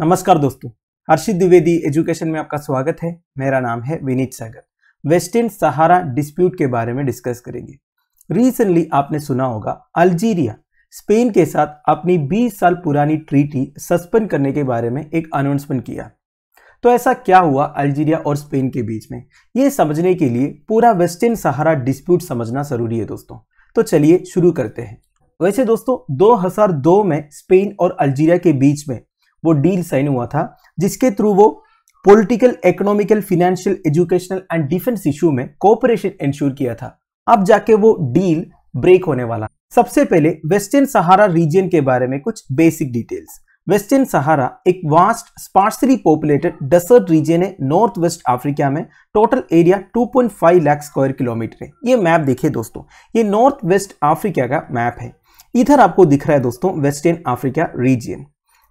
नमस्कार दोस्तों हर्षित द्विवेदी एजुकेशन में आपका स्वागत है मेरा नाम है Vineet Sagar western Sahara dispute के बारे में डिस्कस करेंगे रिसेंटली आपने सुना होगा अल्जीरिया स्पेन के साथ अपनी 20 साल पुरानी ट्रीटी सस्पेंड करने के बारे में एक अनाउंसमेंट किया तो ऐसा क्या हुआ अल्जीरिया और स्पेन के बीच में ये समझने के लिए पूरा वेस्टर्न सहारा डिस्प्यूट समझना जरूरी है दोस्तों तो चलिए शुरू करते हैं वैसे दोस्तों 2002 में स्पेन और अल्जीरिया के बीच में वो डील साइन हुआ था जिसके थ्रू वो political economical financial educational and defence issue में कोऑपरेशन इंश्योर किया था अब जाके वो डील ब्रेक होने वाला सबसे पहले वेस्टर्न सहारा रीजन के बारे में कुछ बेसिक डिटेल्स वेस्टर्न सहारा एक vast sparsely populated desert region है नॉर्थ वेस्ट अफ्रीका में total area 2.5 lakh square kilometre है ये मैप देखिए दोस्तों ये नॉर्थ वेस्ट अफ्रीका का मैप है इधर आपको दिख रहा है दोस्तों वेस्टर्न अफ्रीका रीजन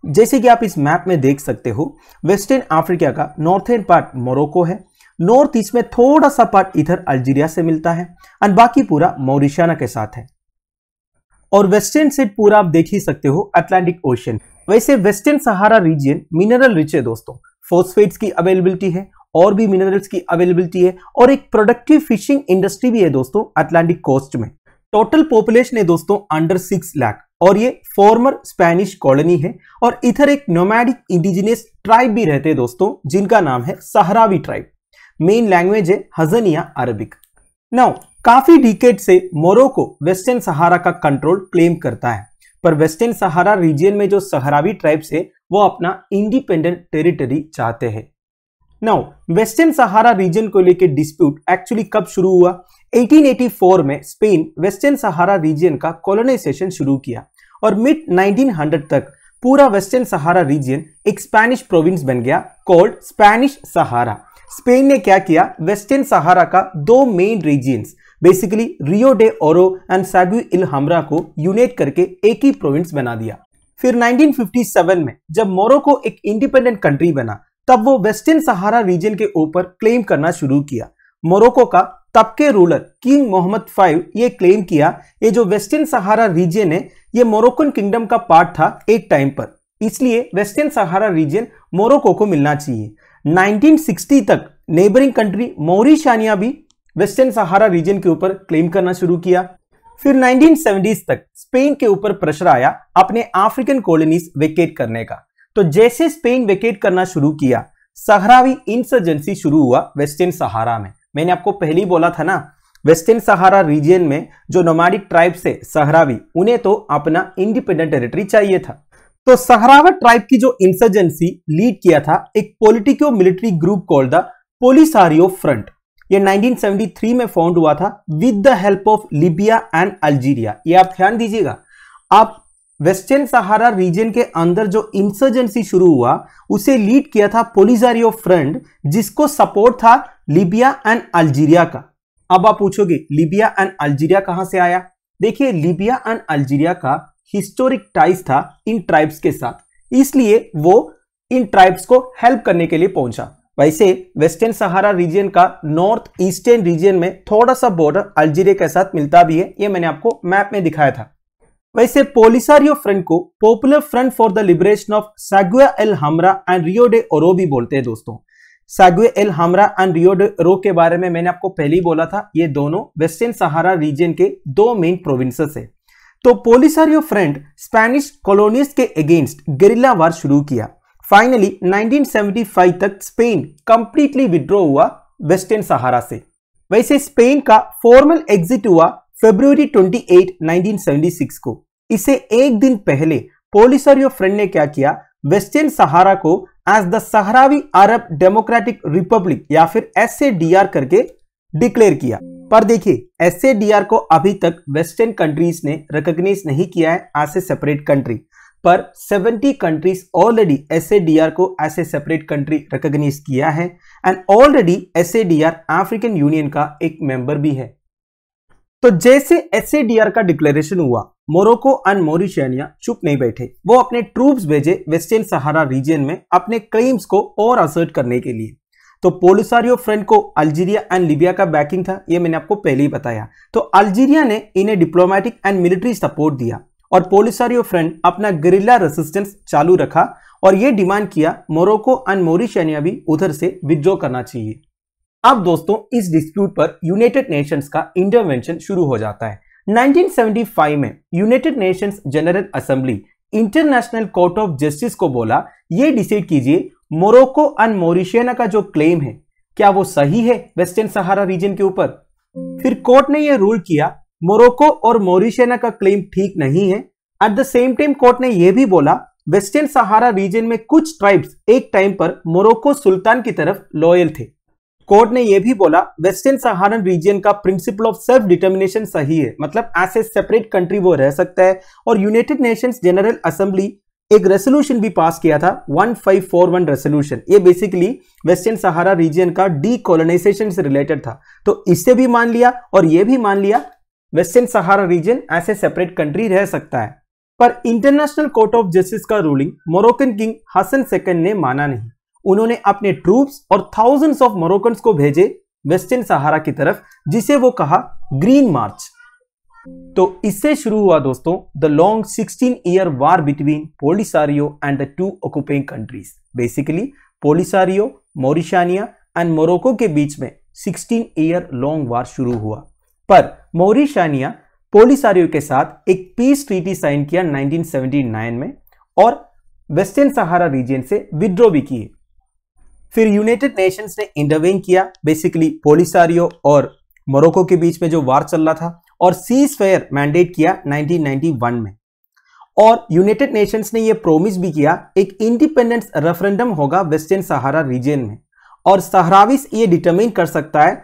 जैसे कि आप इस मैप में देख सकते हो वेस्टर्न अफ्रीका का नॉर्थर्न पार्ट मोरक्को है नॉर्थ ईस्ट में थोड़ा सा पार्ट इधर अल्जीरिया से मिलता है और बाकी पूरा मोरिशाना के साथ है और वेस्टर्न से पूरा आप देख ही सकते हो अटलांटिक ओशन वैसे western Sahara region mineral rich है दोस्तों फोस्फेट्स की अवेलेबिलिटी है और भी मिनरल्स की अवेलेबिलिटी है और एक प्रोडक्टिव फिशिंग इंडस्ट्री भी है दोस्तों अटलांटिक कोस्ट में टोटल पॉपुलेशन है दोस्तों अंडर सिक्स लाख और ये फॉर्मर स्पेनिश कॉलोनी है और इधर एक नोमैडिक इंडिजिनियस ट्राइब भी रहते हैं दोस्तों जिनका नाम है सहरावी ट्राइब मेन लैंग्वेज है हजनिया अरबिक नाउ काफी डिकेट से मोरोको वेस्टर्न सहारा का कंट्रोल क्लेम करता है पर वेस्टर्न सहारा रीजियन में जो सहरावी ट्राइब्स है वो अपना इंडिपेंडेंट टेरिटरी चाहते हैं नाउ वेस्टर्न सहारा रीजन को लेकर डिस्प्यूट एक्चुअली कब शुरू हुआ 1884 में स्पेन वेस्टर्न सहारा रीजन का कॉलोनाइजेशन शुरू किया और मिड 1900 तक पूरा वेस्टर्न सहारा रीजन एक स्पैनिश प्रोविंस बन गया कॉल्ड स्पैनिश सहारा स्पेन ने क्या किया वेस्टर्न सहारा का दो main regions basically Rio de Oro and Saguia el Hamra को यूनाइट करके एक ही प्रोविंस बना दिया फिर 1957 में जब मोरोको एक इंडिपेंडेंट कंट्री बना तब वो वेस्टर्न सहारा रीजन के ऊपर क्लेम करना शुरू किया मोरोको का तब के रूलर किंग मोहम्मद फाइव ये क्लेम किया ये जो वेस्टर्न सहारा रीजन है ये मोरक्कन किंगडम का पार्ट था एक टाइम पर इसलिए वेस्टर्न सहारा रीजन मोरक्को को मिलना चाहिए 1960 तक नेबरिंग कंट्री मोरिशानिया भी वेस्टर्न सहारा रीजन के ऊपर क्लेम करना शुरू किया फिर 1970s तक स्पेन के ऊपर प्रेशर आया अपने अफ्रीकन कॉलोनीज वेकेट करने का तो जैसे स्पेन वेकेट करना शुरू किया सहरावी इंसर्जेंसी शुरू हुआ वेस्टर्न सहारा में मैंने आपको पहले ही बोला था ना वेस्टर्न सहारा रीजन में जो नोमाडिक ट्राइब से सहरावी उन्हें तो अपना इंडिपेंडेंट टेरिटरी चाहिए था तो सहरावा ट्राइब की जो इंसर्जेंसी लीड किया था एक politico military group call the Polisario Front ये 1973 में फाउंड हुआ था with the help of Libya and Algeria ये आप ध्यान दीजिएगा आप वेस्टर्न सहारा रीजन के अंदर जो इंसर्जेंसी शुरू हुआ उसे लीड किया था पोलिजारियो फ्रंट जिसको सपोर्ट था लीबिया एंड अल्जीरिया का अब आप पूछोगे लीबिया एंड अल्जीरिया कहां से आया देखिए लीबिया एंड अल्जीरिया का हिस्टोरिक टाइज था इन ट्राइब्स के साथ इसलिए वो इन ट्राइब्स को हेल्प करने के लिए पहुंचा वैसे वेस्टर्न सहारा रीजन का नॉर्थ ईस्टर्न रीजन में थोड़ा सा बॉर्डर अल्जीरिया के साथ मिलता भी है ये मैंने आपको मैप में दिखाया था वैसे पोलिसारियो फ्रंट को Popular Front for the Liberation of Saguia el Hamra and Rio de Oro भी बोलते हैं दोस्तों Saguia el Hamra and Rio de Oro के बारे में मैंने आपको पहले ही बोला था ये दोनों वेस्टर्न सहारा रीजन के दो मेन प्रोविंसेस है तो पोलिसारियो फ्रंट स्पेनिश कॉलोनिस्ट के अगेंस्ट गरीला वार शुरू किया फाइनली 1975 तक स्पेन कंप्लीटली विड्रॉ हुआ वेस्टर्न सहारा से वैसे स्पेन का फॉर्मल एग्जिट हुआ फेब्रुवरी 28, 1976 को इसे एक दिन पहले पोलिस और फ्रेंड ने क्या किया वेस्टर्न सहारा को as the Sahrawi Arab Democratic Republic या फिर एस करके डिक्लेयर किया पर देखिए एस को अभी तक वेस्टर्न कंट्रीज ने रिकग्नाइज नहीं किया है एज ए सेपरेट कंट्री पर 70 कंट्रीज ऑलरेडी एस को as a separate country recognise किया है एंड ऑलरेडी एस अफ्रीकन यूनियन का एक मेंबर भी है तो जैसे एस का डिक्लेरेशन हुआ मोरोको एंड मोरिशियनिया चुप नहीं बैठे वो अपने ट्रूप्स भेजे वेस्टर्न सहारा रीजन में अपने क्लेम्स को और असर्ट करने के लिए तो पोलिसारियो फ्रंट को अल्जीरिया एंड लीबिया का बैकिंग था ये मैंने आपको पहले ही बताया तो अल्जीरिया ने इन्हें डिप्लोमेटिक एंड मिलिट्री सपोर्ट दिया और पोलिसारियो फ्रंट अपना गरिल्ला रेसिस्टेंस चालू रखा और ये डिमांड किया मोरोको एंड मोरिशियनिया भी उधर से विद्रो करना चाहिए अब दोस्तों इस डिस्प्यूट पर यूनाइटेड नेशंस का इंटरवेंशन शुरू हो जाता है 1975 में United Nations General Assembly International Court of Justice को बोला ये डिसाइड कीजिए मोरक्को एंड मोरिशियना का जो क्लेम है क्या वो सही है वेस्टर्न सहारा रीजन के ऊपर फिर कोर्ट ने यह रूल किया मोरक्को और मोरिशियना का क्लेम ठीक नहीं है at the same time court ने यह भी बोला वेस्टर्न सहारा रीजन में कुछ ट्राइब्स एक टाइम पर मोरक्को सुल्तान की तरफ लॉयल थे कोर्ट ने यह भी बोला वेस्टर्न सहारन रीजन का प्रिंसिपल ऑफ सेल्फ डिटर्मिनेशन सही है मतलब ऐसे सेपरेट कंट्री वो रह सकता है और यूनाइटेड नेशंस जनरल असेंबली एक रेसोल्यूशन भी पास किया था 1541 रेसोल्यूशन ये बेसिकली वेस्टर्न सहारा रीजन का डीकोलोनाइजेशन से रिलेटेड था तो इससे भी मान लिया और ये भी मान लिया वेस्टर्न सहारा रीजन ऐसे सेपरेट कंट्री रह सकता है पर इंटरनेशनल कोर्ट ऑफ जस्टिस का ruling Moroccan king Hassan second ने माना नहीं उन्होंने अपने ट्रूप्स और थाउजेंड्स ऑफ मोरकन को भेजे वेस्टर्न सहारा की तरफ जिसे वो कहा ग्रीन मार्च तो इससे शुरू हुआ दोस्तों the long 16 year war between Polisario and the two occupying countries basically Polisario Mauritania and Morocco के बीच में 16 ईयर लॉन्ग वार शुरू हुआ पर मोरिशानिया पोलिसारियो के साथ एक पीस ट्रीटी साइन किया 1979 में और वेस्टर्न सहारा रीजन से विद्रो भी किए फिर यूनाइटेड नेशंस ने इंटरवेन किया बेसिकली पोलिसारियो और मोरक्को के बीच में जो वार चल रहा था और सीज फेयर मैंडेट किया 1991 में और यूनाइटेड नेशंस ने यह प्रोमिस भी किया एक इंडिपेंडेंस रेफरेंडम होगा वेस्टर्न सहारा रीजन में और सहराविस ये डिटरमिन कर सकता है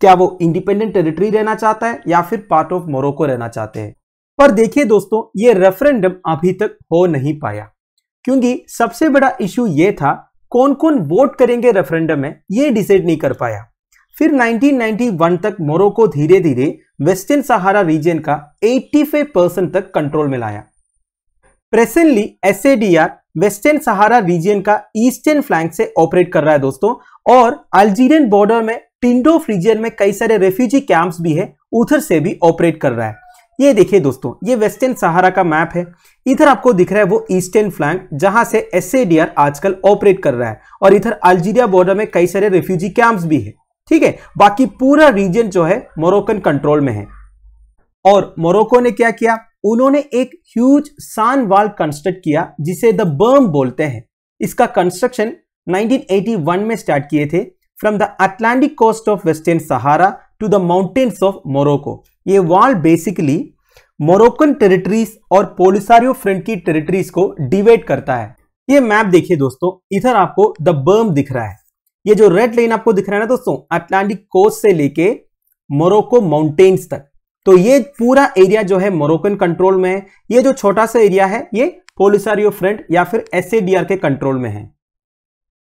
क्या वो इंडिपेंडेंट टेरिटरी रहना चाहता है या फिर पार्ट ऑफ मोरक्को रहना चाहते हैं पर देखिए दोस्तों ये रेफरेंडम अभी तक हो नहीं पाया क्योंकि सबसे बड़ा इशू यह था कौन कौन वोट करेंगे रेफरेंडम में ये डिसाइड नहीं कर पाया फिर 1991 तक मोरक्को धीरे धीरे वेस्टर्न सहारा रीजन का 85 परसेंट तक कंट्रोल में लाया प्रेसेंटली एस वेस्टर्न सहारा रीजन का ईस्टर्न फ्लैंक से ऑपरेट कर रहा है दोस्तों और अल्जीरियन बॉर्डर में टिंडोफ रीजन में कई सारे रेफ्यूजी कैंप्स भी है उधर से भी ऑपरेट कर रहा है ये देखिए दोस्तों ये वेस्टर्न सहारा का मैप है इधर आपको दिख रहा है वो ईस्टर्न फ्लैंक जहां से एस आजकल ऑपरेट कर रहा है और इधर अल्जीरिया बॉर्डर में कई सारे रेफ्यूजी कैंप्स भी है ठीक है बाकी पूरा रीजन जो है मोरोकन कंट्रोल में है और मोरक्को ने क्या किया उन्होंने एक ह्यूज सान वाल कंस्ट्रक्ट किया जिसे द बर्म बोलते हैं इसका कंस्ट्रक्शन 1981 में स्टार्ट किए थे from the Atlantic coast of western Sahara to the mountains of Morocco ये वॉल बेसिकली मोरक्कन टेरिटरीज और पोलिसारियो फ्रंट की टेरिटरीज को डिवाइड करता है ये मैप देखिए दोस्तों इधर आपको द बर्म दिख रहा है ये जो रेड लाइन आपको दिख रहा है ना दोस्तों अटलांटिक कोस्ट से लेके मोरक्को माउंटेन्स तक तो ये पूरा एरिया जो है मोरक्कन कंट्रोल में है ये जो छोटा सा एरिया है ये पोलिसारियो फ्रंट या फिर एस के कंट्रोल में है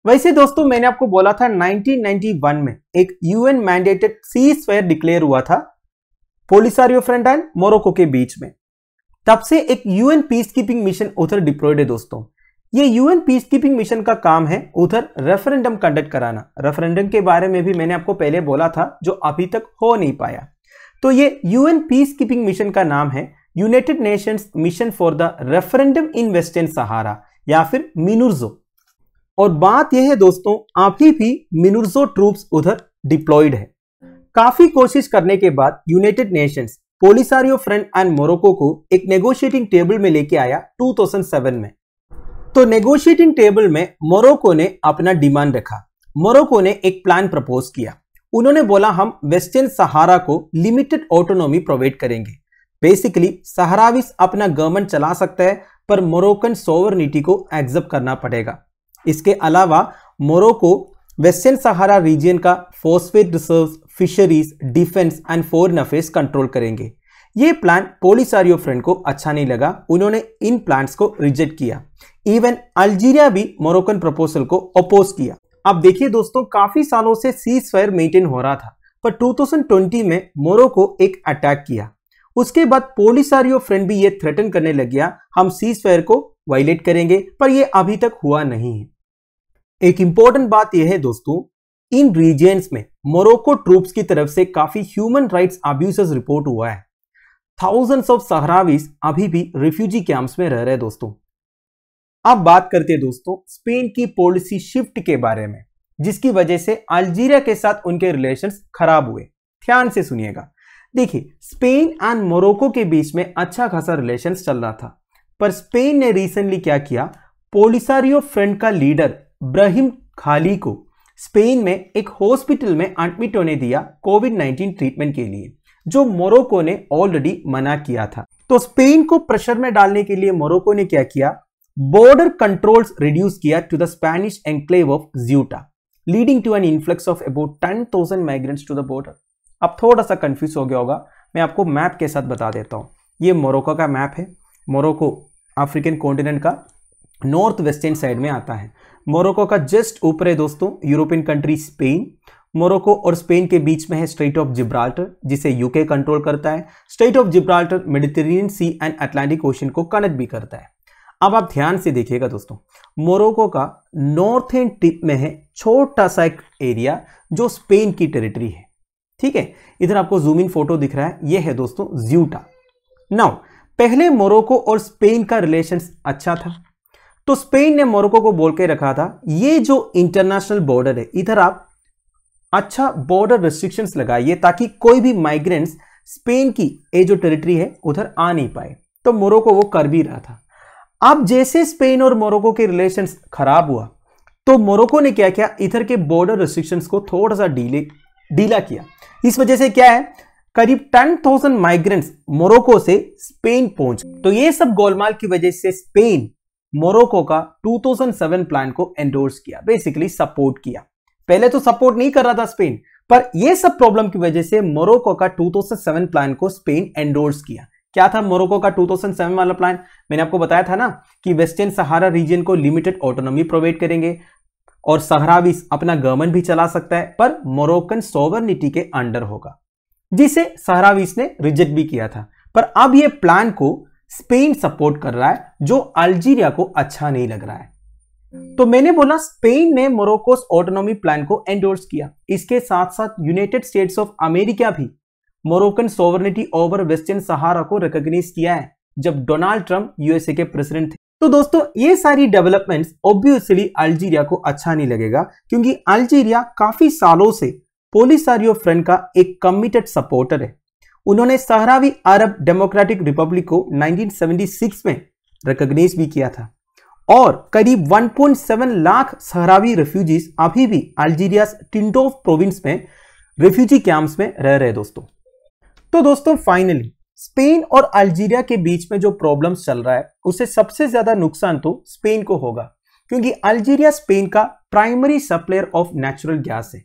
वैसे दोस्तों मैंने आपको बोला था 1991 में एक UN mandated ceasefire declare हुआ था पोलिसारियो फ्रंट एंड मोरक्को के बीच में तब से एक यूएन पीस कीपिंग मिशन उधर डिप्लॉयड है दोस्तों ये यूएन पीस कीपिंग मिशन का काम है उधर रेफरेंडम कंडक्ट कराना रेफरेंडम के बारे में भी मैंने आपको पहले बोला था जो अभी तक हो नहीं पाया तो ये यूएन पीस कीपिंग मिशन का नाम है United Nations mission for the referendum in western Sahara या फिर मिनुर्जो और बात यह है दोस्तों अभी भी मिनुर्जो ट्रूप्स उधर डिप्लॉयड है काफी कोशिश करने के बाद United Nations Polisario front and Morocco को एक नेगोशिएटिंग टेबल में लेके आया 2007 में तो नेगोशिएटिंग टेबल में मोरक्को ने अपना डिमांड रखा मोरक्को ने एक प्लान प्रपोज किया उन्होंने बोला हम वेस्टर्न सहारा को लिमिटेड ऑटोनॉमी प्रोवाइड करेंगे बेसिकली सहाराविस अपना गवर्नमेंट चला सकता है पर मोरोकन सोवरनिटी को एक्सेप्ट करना पड़ेगा इसके अलावा मोरक्को वेस्टर्न सहारा रीजन का phosphate reserve fisheries defence and foreign affairs control करेंगे ये प्लान पोलिसारियो फ्रंट को अच्छा नहीं लगा उन्होंने इन प्लान्स को रिजेक्ट किया इवन अल्जीरिया भी मोरोकन प्रपोजल को अपोज किया अब देखिए दोस्तों काफी सालों से सीज फायर मेंटेन हो रहा था पर 2020 में मोरोको एक अटैक किया उसके बाद पोलिसारियो फ्रेंड भी ये थ्रेटन करने लग गया हम सीज फायर को वायलेट करेंगे पर यह अभी तक हुआ नहीं है एक इंपॉर्टेंट बात यह है दोस्तों इन रीजन में मोरक्को ट्रूप्स की तरफ से काफी ह्यूमन राइट्स अब्यूस रिपोर्ट हुआ है थाउजेंड्स ऑफ सहरावीज अभी भी रिफ्यूजी कैंप्स में रह रहे दोस्तों अब बात करते हैं दोस्तों स्पेन की पॉलिसी शिफ्ट के बारे में जिसकी वजह से अल्जीरिया के साथ उनके रिलेशंस खराब हुए ध्यान से सुनिएगा देखिए स्पेन एंड मोरक्को के बीच में अच्छा खासा रिलेशंस चल रहा था पर स्पेन ने रिसेंटली क्या किया पोलिसारियो फ्रंट का लीडर ब्रहिम खाली को स्पेन में एक हॉस्पिटल में आंटमिटो ने दिया कोविड 19 ट्रीटमेंट के लिए जो मोरक्को ने ऑलरेडी मना किया था तो स्पेन को प्रेशर में डालने के लिए मोरक्को ने क्या किया बॉर्डर कंट्रोल्स रिड्यूस किया to the Spanish enclave of Ceuta leading to an influx of about ten thousand migrants to the border अब थोड़ा सा कंफ्यूज हो गया होगा मैं आपको मैप के साथ बता देता हूँ ये मोरक्को का मैप है मोरक्को अफ्रीकन कॉन्टिनेंट का नॉर्थ वेस्टर्न साइड में आता है मोरक्को का जस्ट ऊपर है दोस्तों यूरोपियन कंट्री स्पेन मोरक्को और स्पेन के बीच में है स्ट्रेट ऑफ जिब्राल्टर जिसे यूके कंट्रोल करता है strait of Gibraltar Mediterranean sea and Atlantic ocean को कनेक्ट भी करता है अब आप ध्यान से देखिएगा दोस्तों मोरक्को का नॉर्थ एंड टिप में है छोटा सा एक एरिया जो स्पेन की टेरिटरी है ठीक है इधर आपको जूम इन फोटो दिख रहा है ये है दोस्तों ज्यूटा नाउ पहले मोरक्को और स्पेन का रिलेशन अच्छा था तो स्पेन ने मोरक्को को बोल के रखा था ये जो इंटरनेशनल बॉर्डर है इधर आप अच्छा बॉर्डर रिस्ट्रिक्शन लगाइए ताकि कोई भी माइग्रेंट्स स्पेन की ये जो टेरिटरी है उधर आ नहीं पाए तो मोरक्को वो कर भी रहा था अब जैसे स्पेन और मोरक्को के रिलेशन खराब हुआ तो मोरक्को ने क्या किया इधर के बॉर्डर रिस्ट्रिक्शंस को थोड़ा सा डीले डीला किया इस वजह से क्या है करीब टेन थाउजेंड माइग्रेंट्स मोरक्को से स्पेन पहुंच तो ये सब गोलमाल की वजह से स्पेन मोरक्को का 2007 प्लान को एंडोर्स किया बेसिकली सपोर्ट किया पहले तो सपोर्ट नहीं कर रहा था स्पेन पर ये सब प्रॉब्लम की वजह से मोरक्को का 2007 प्लान को स्पेन एंडोर्स किया क्या था मोरक्को का 2007 वाला प्लान मैंने आपको बताया था ना कि वेस्टर्न सहारा रीजन को लिमिटेड ऑटोनॉमी प्रोवाइड करेंगे और सहरावी अपना गवर्नमेंट भी चला सकता है पर मोरक्कन सोवर्निटी के अंडर होगा जिसे सहरावीस ने रिजेक्ट भी किया था पर अब यह प्लान को स्पेन सपोर्ट कर रहा है जो अल्जीरिया को अच्छा नहीं लग रहा है तो मैंने बोला स्पेन ने मोरक्कोस ऑटोनॉमी प्लान को एंडोर्स किया इसके साथ साथ यूनाइटेड स्टेट्स ऑफ अमेरिका भी Moroccan sovereignty over western Sahara को रिकॉग्नाइज किया है जब डोनाल्ड ट्रंप यूएसए के प्रेसिडेंट थे तो दोस्तों ये सारी डेवलपमेंट्स ऑब्वियसली अल्जीरिया को अच्छा नहीं लगेगा क्योंकि अल्जीरिया काफी सालों से पोलिसारियो फ्रंट का एक कमिटेड सपोर्टर है उन्होंने सहरावी अरब डेमोक्रेटिक रिपब्लिक को 1976 में रिकग्नाइज भी किया था और करीब 1.7 लाख सहरावी रेफ्यूजीज अभी भी अल्जीरिया टिंटोव प्रोविंस में रेफ्यूजी कैंप्स में रह रहे दोस्तों तो दोस्तों फाइनली स्पेन और अल्जीरिया के बीच में जो प्रॉब्लम चल रहा है उसे सबसे ज्यादा नुकसान तो स्पेन को होगा क्योंकि अल्जीरिया स्पेन का primary supplier of natural gas है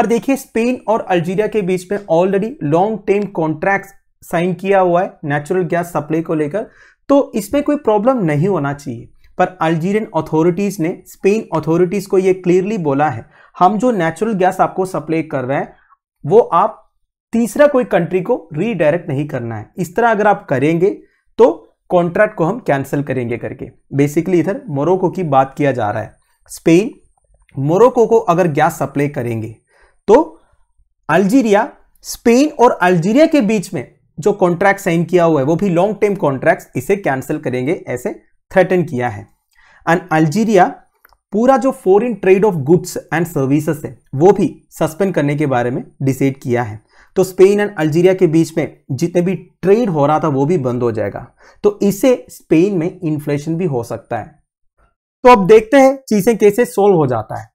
पर देखिए स्पेन और अल्जीरिया के बीच में already long term contract sign किया हुआ है नेचुरल गैस सप्लाई को लेकर तो इसमें कोई प्रॉब्लम नहीं होना चाहिए पर अल्जीरियन अथॉरिटीज़ ने स्पेन अथॉरिटीज़ को यह क्लियरली बोला है हम जो नेचुरल गैस आपको सप्लाई कर रहे हैं वो आप तीसरा कोई कंट्री को रीडायरेक्ट नहीं करना है इस तरह अगर आप करेंगे तो कॉन्ट्रैक्ट को हम कैंसिल करेंगे करके बेसिकली इधर मोरोको की बात किया जा रहा है स्पेन मोरोको को अगर गैस सप्लाई करेंगे तो अल्जीरिया स्पेन और अल्जीरिया के बीच में जो कॉन्ट्रैक्ट साइन किया हुआ है वो भी लॉन्ग टर्म कॉन्ट्रैक्ट इसे कैंसिल करेंगे ऐसे थ्रेटन किया है एंड अल्जीरिया पूरा जो foreign trade of goods and services है वो भी सस्पेंड करने के बारे में डिसाइड किया है तो स्पेन एंड अल्जीरिया के बीच में जितने भी ट्रेड हो रहा था वो भी बंद हो जाएगा तो इससे स्पेन में इन्फ्लेशन भी हो सकता है तो अब देखते हैं चीजें कैसे सोल्व हो जाता है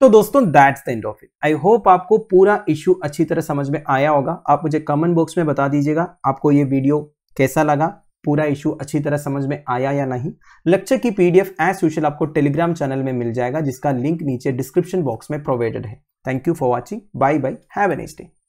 तो दोस्तों that's the end of it I hope आपको पूरा इश्यू अच्छी तरह समझ में आया होगा आप मुझे कमेंट बॉक्स में बता दीजिएगा आपको ये वीडियो कैसा लगा पूरा इशू अच्छी तरह समझ में आया या नहीं लेक्चर की पीडीएफ एज यूजल आपको टेलीग्राम चैनल में मिल जाएगा जिसका लिंक नीचे डिस्क्रिप्शन बॉक्स में प्रोवाइडेड है thank you for watching bye bye have an next